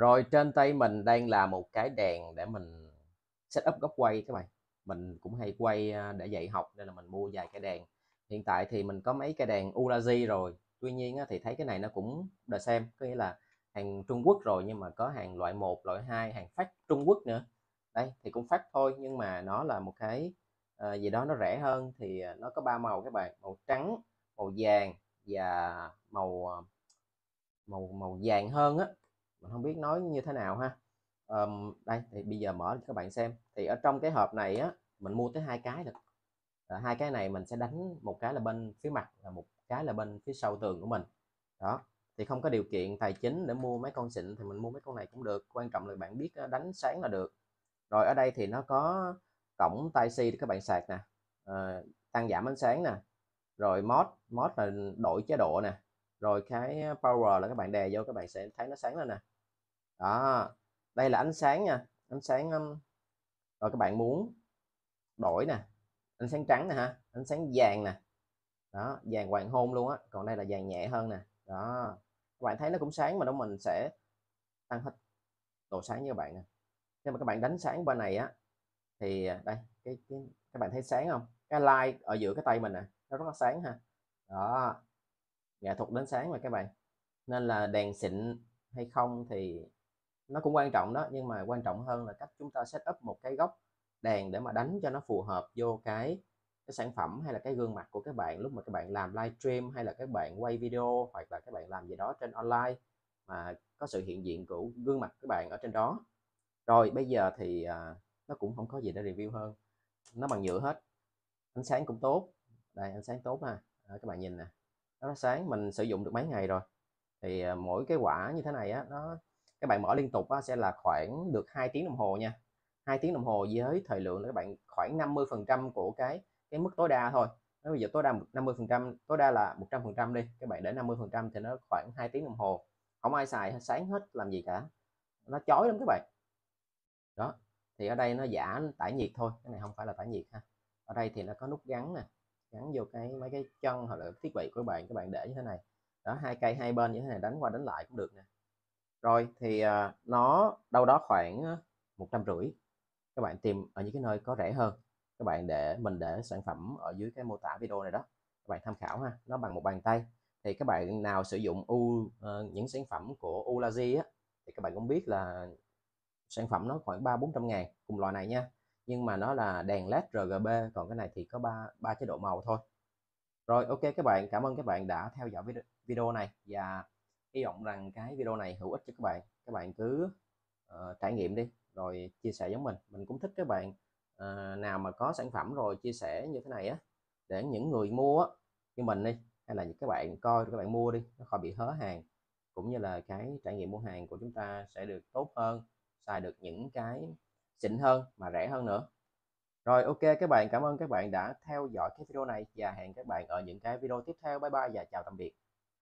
rồi trên tay mình đang là một cái đèn để mình set up góc quay các bạn mình cũng hay quay à, để dạy học nên là mình mua vài cái đèn hiện tại thì mình có mấy cái đèn Ulazi rồi tuy nhiên thì thấy cái này nó cũng đờ xem có nghĩa là hàng Trung Quốc rồi nhưng mà có hàng loại 1, loại 2, hàng phát Trung Quốc nữa đây thì cũng phát thôi nhưng mà nó là một cái à, gì đó nó rẻ hơn thì à, nó có ba màu các bạn màu trắng màu vàng và màu à, màu màu vàng hơn á mình không biết nói như thế nào ha um, đây thì bây giờ mở cho các bạn xem thì ở trong cái hộp này á mình mua tới hai cái được ờ, hai cái này mình sẽ đánh một cái là bên phía mặt và một cái là bên phía sau tường của mình đó thì không có điều kiện tài chính để mua mấy con xịn thì mình mua mấy con này cũng được quan trọng là bạn biết ờ, đánh sáng là được rồi ở đây thì nó có cổng tai si để các bạn sạc nè à, tăng giảm ánh sáng nè rồi mod mod là đổi chế độ nè rồi cái power là các bạn đè vô các bạn sẽ thấy nó sáng lên nè đó đây là ánh sáng nha ánh sáng rồi các bạn muốn đổi nè ánh sáng trắng nè ha ánh sáng vàng nè đó vàng hoàng hôn luôn á còn đây là vàng nhẹ hơn nè đó các bạn thấy nó cũng sáng mà đó mình sẽ tăng hết độ sáng như các bạn nè nhưng mà các bạn đánh sáng bên này á thì à, đây cái, cái các bạn thấy sáng không cái light ở giữa cái tay mình nè nó rất là sáng ha đó nghệ thuật đánh sáng mà các bạn nên là đèn xịn hay không thì nó cũng quan trọng đó nhưng mà quan trọng hơn là cách chúng ta set up một cái góc đèn để mà đánh cho nó phù hợp vô cái cái sản phẩm hay là cái gương mặt của các bạn lúc mà các bạn làm live stream hay là các bạn quay video hoặc là các bạn làm gì đó trên online mà có sự hiện diện của gương mặt các bạn ở trên đó rồi bây giờ thì à, nó cũng không có gì để review hơn nó bằng nhựa hết ánh sáng cũng tốt đây ánh sáng tốt mà à, các bạn nhìn nè nó sáng mình sử dụng được mấy ngày rồi thì à, mỗi cái quả như thế này á nó các bạn mở liên tục á, sẽ là khoảng được 2 tiếng đồng hồ nha 2 tiếng đồng hồ với thời lượng là các bạn khoảng 50 phần trăm của cái cái mức tối đa thôi nếu bây giờ tối đa 50 phần trăm tối đa là 100 phần trăm đi các bạn để 50 phần trăm thì nó khoảng 2 tiếng đồng hồ không ai xài sáng hết làm gì cả nó chói lắm các bạn đó thì ở đây nó giả tải nhiệt thôi cái này không phải là tải nhiệt ha ở đây thì nó có nút gắn nè gắn vô cái mấy cái chân hoặc là thiết bị của bạn các bạn để như thế này đó hai cây hai bên như thế này đánh qua đánh lại cũng được nè rồi thì uh, nó đâu đó khoảng một trăm rưỡi các bạn tìm ở những cái nơi có rẻ hơn các bạn để mình để sản phẩm ở dưới cái mô tả video này đó các bạn tham khảo ha nó bằng một bàn tay thì các bạn nào sử dụng u uh, những sản phẩm của Ulazi á thì các bạn cũng biết là sản phẩm nó khoảng ba bốn trăm ngàn cùng loại này nha nhưng mà nó là đèn led RGB còn cái này thì có ba ba chế độ màu thôi rồi ok các bạn cảm ơn các bạn đã theo dõi video này và hy vọng rằng cái video này hữu ích cho các bạn các bạn cứ uh, trải nghiệm đi rồi chia sẻ giống mình mình cũng thích các bạn uh, nào mà có sản phẩm rồi chia sẻ như thế này á để những người mua á, như mình đi hay là những các bạn coi các bạn mua đi nó khỏi bị hớ hàng cũng như là cái trải nghiệm mua hàng của chúng ta sẽ được tốt hơn xài được những cái xịn hơn mà rẻ hơn nữa rồi ok các bạn cảm ơn các bạn đã theo dõi cái video này và hẹn các bạn ở những cái video tiếp theo bye bye và chào tạm biệt